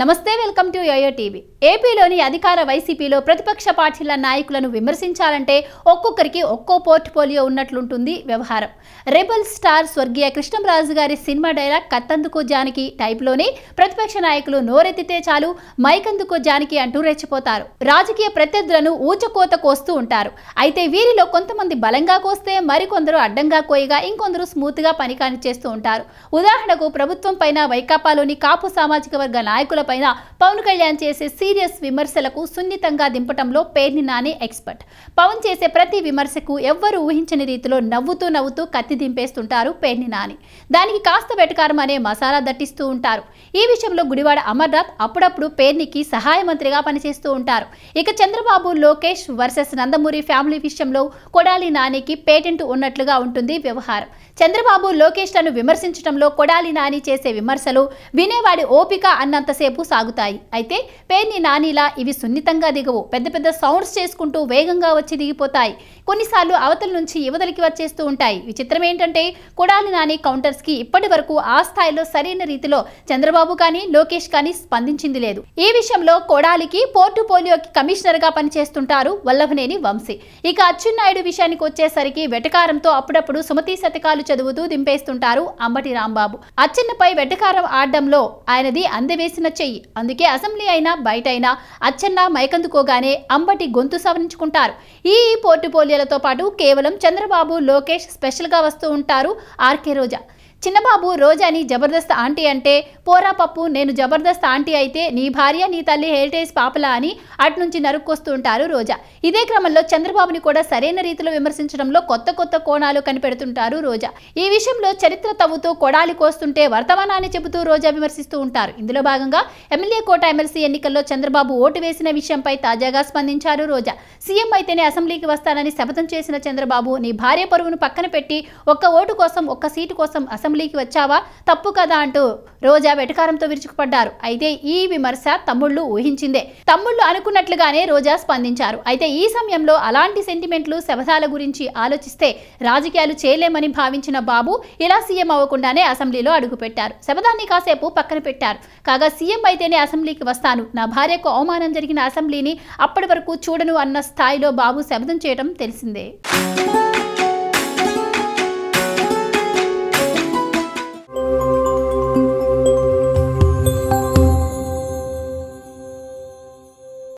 నమస్తే welcome to yo-yo TV ఏపీలోని అధికార వైసీపీలో ప్రతిపక్ష పార్టీల నాయకులను విమర్శించాలంటే ఒక్కొక్కరికి ఒక్కో పోర్ట్ఫోలియో ఉన్నట్లుంటుంది వ్యవహారం రెబల్ స్టార్ స్వర్గీయ కృష్ణంరాజు గారి సినిమా డైలాగ్ కత్తందుకో జానికి టైప్లోనే ప్రతిపక్ష నాయకులు నోరెత్తితే చాలు మైకందుకో జానికి అంటూ రెచ్చిపోతారు రాజకీయ ప్రత్యర్థులను ఊచకోత కోస్తూ ఉంటారు అయితే వీరిలో కొంతమంది బలంగా కోస్తే మరికొందరు అడ్డంగా కోయగా ఇంకొందరు స్మూత్గా పని చేస్తూ ఉంటారు ఉదాహరణకు ప్రభుత్వం పైన వైకాపాలోని కాపు సామాజిక వర్గ నాయకుల పైన పవన్ కళ్యాణ్ చేసే సీరియస్ విమర్శలకు సున్నితంగా దింపటంలో పేర్ని నాని ఎక్స్పర్ట్ పవన్ చేసే ప్రతి విమర్శకు ఎవ్వరు ఊహించని రీతిలో నవ్వుతూ నవ్వుతూ కత్తి దింపేస్తుంటారు పేర్ని నాని దానికి కాస్త వెటకారం అనే మసాలా దట్టిస్తూ ఉంటారు ఈ విషయంలో గుడివాడ అమర్నాథ్ అప్పుడప్పుడు పేర్నికి సహాయ మంత్రిగా పనిచేస్తూ ఉంటారు ఇక చంద్రబాబు లోకేష్ వర్సెస్ నందమూరి ఫ్యామిలీ విషయంలో కొడాలి నానికి పేటెంట్ ఉన్నట్లుగా ఉంటుంది వ్యవహారం చంద్రబాబు లోకేష్లను విమర్శించడంలో కొడాలి నాని చేసే విమర్శలు వినేవాడి ఓపిక అన్నంతసేపు సేపు సాగుతాయి అయితే పేర్ని నానిలా ఇవి సున్నితంగా దిగవు పెద్ద పెద్ద సౌండ్స్ చేసుకుంటూ వేగంగా వచ్చి దిగిపోతాయి కొన్నిసార్లు అవతల నుంచి యువతలకి వచ్చేస్తూ ఉంటాయి విచిత్రం ఏంటంటే కొడాలి నాని కౌంటర్స్ కి ఇప్పటి వరకు ఆ స్థాయిలో సరైన రీతిలో చంద్రబాబు కానీ లోకేష్ కానీ స్పందించింది లేదు ఈ విషయంలో కొడాలికి కమిషనర్ గా పనిచేస్తుంటారు వల్లభనేని వంశీ ఇక అచ్చెన్నాయుడు విషయానికి వచ్చేసరికి వెటకారంతో అప్పుడప్పుడు సుమతి శతకాలు చదువుతూ దింపేస్తుంటారు అంబటి రాంబాబు అచ్చెన్నపై వెటకారం ఆడడంలో ఆయనది అందవేసిన చెయ్యి అందుకే అసెంబ్లీ అయినా బయట అయినా అచ్చన్న మైకందుకోగానే అంబటి గొంతు సవరించుకుంటారు ఈ పోర్టుపోలియోలతో పాటు కేవలం చంద్రబాబు లోకేష్ స్పెషల్గా వస్తూ ఉంటారు ఆర్కే రోజా చిన్నబాబు రోజాని జబర్దస్త్ ఆంటీ అంటే పోరా పప్పు నేను జబర్దస్త్ ఆంటీ అయితే నీ భార్య నీ తల్లి హెరిటేజ్ పాపలా అని నరుక్కొస్తూ ఉంటారు రోజా ఇదే క్రమంలో చంద్రబాబుని కూడా సరైన రీతిలో విమర్శించడంలో కొత్త కొత్త కోణాలు కనిపెడుతుంటారు రోజా ఈ విషయంలో చరిత్ర తవ్వుతూ కొడాలి కోస్తుంటే వర్తమానాన్ని చెబుతూ రోజా విమర్శిస్తూ ఉంటారు ఇందులో భాగంగా ఎమ్మెల్యే కోట ఎమ్మెల్సీ ఎన్నికల్లో చంద్రబాబు ఓటు వేసిన విషయంపై తాజాగా స్పందించారు రోజా సీఎం అయితేనే అసెంబ్లీకి వస్తానని శపథం చేసిన చంద్రబాబు నీ భార్య పరువును పక్కన పెట్టి ఒక్క ఓటు కోసం ఒక్క సీటు కోసం అసెంబ్లీ అసెంబ్లీకి వచ్చావా తప్పు కదా అంటూ రోజా వెటకారంతో విరుచుకుపడ్డారు అయితే ఈ విమర్శ తమ్ముళ్ళు ఊహించిందే తమ్ముళ్ళు అనుకున్నట్లుగానే రోజా స్పందించారు అయితే ఈ సమయంలో అలాంటి సెంటిమెంట్లు శవసాల గురించి ఆలోచిస్తే రాజకీయాలు చేయలేమని భావించిన బాబు ఇలా సీఎం అవ్వకుండానే అసెంబ్లీలో అడుగుపెట్టారు శవదాన్ని కాసేపు పక్కన పెట్టారు కాగా సీఎం అయితేనే అసెంబ్లీకి వస్తాను నా భార్యకు అవమానం జరిగిన అసెంబ్లీని అప్పటి వరకు చూడను అన్న స్థాయిలో బాబు శబదం చేయడం తెలిసిందే